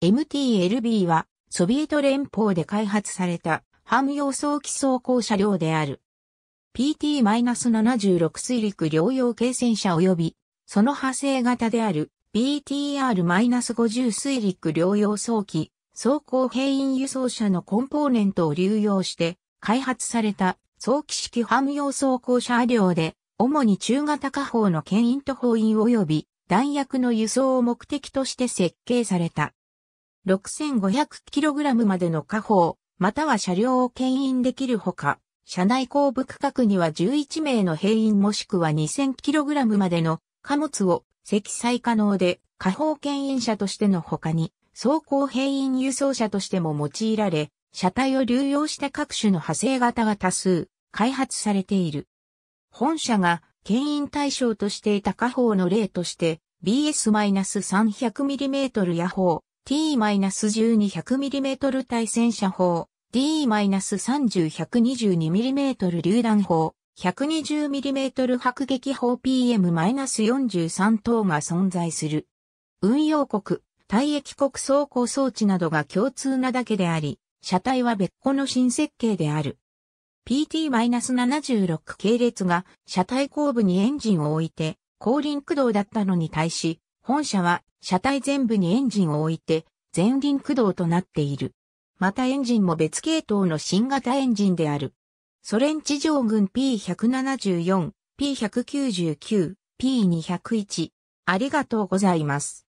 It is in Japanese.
MTLB はソビエト連邦で開発されたム用装機装甲車両である。PT-76 水陸両用軽戦車及びその派生型である BTR-50 水陸両用装機装甲兵員輸送車のコンポーネントを流用して開発された早期式ハム用装甲車両で、主に中型火砲の牽引と砲員及び弾薬の輸送を目的として設計された。6500kg までの下方、または車両を牽引できるほか、車内後部区画には11名の兵員もしくは 2000kg までの貨物を積載可能で、下方牽引車としての他に、走行兵員輸送車としても用いられ、車体を流用した各種の派生型が多数開発されている。本社が牽引対象としていた下方の例として BS-300mm 野砲 T-1200mm 対戦車砲、D-30122mm 榴弾砲、120mm 迫撃砲 PM-43 等が存在する。運用国、退役国走行装置などが共通なだけであり、車体は別個の新設計である。PT-76 系列が車体後部にエンジンを置いて後輪駆動だったのに対し、本社は車体全部にエンジンを置いて前輪駆動となっている。またエンジンも別系統の新型エンジンである。ソ連地上軍 P174、P199、P201。ありがとうございます。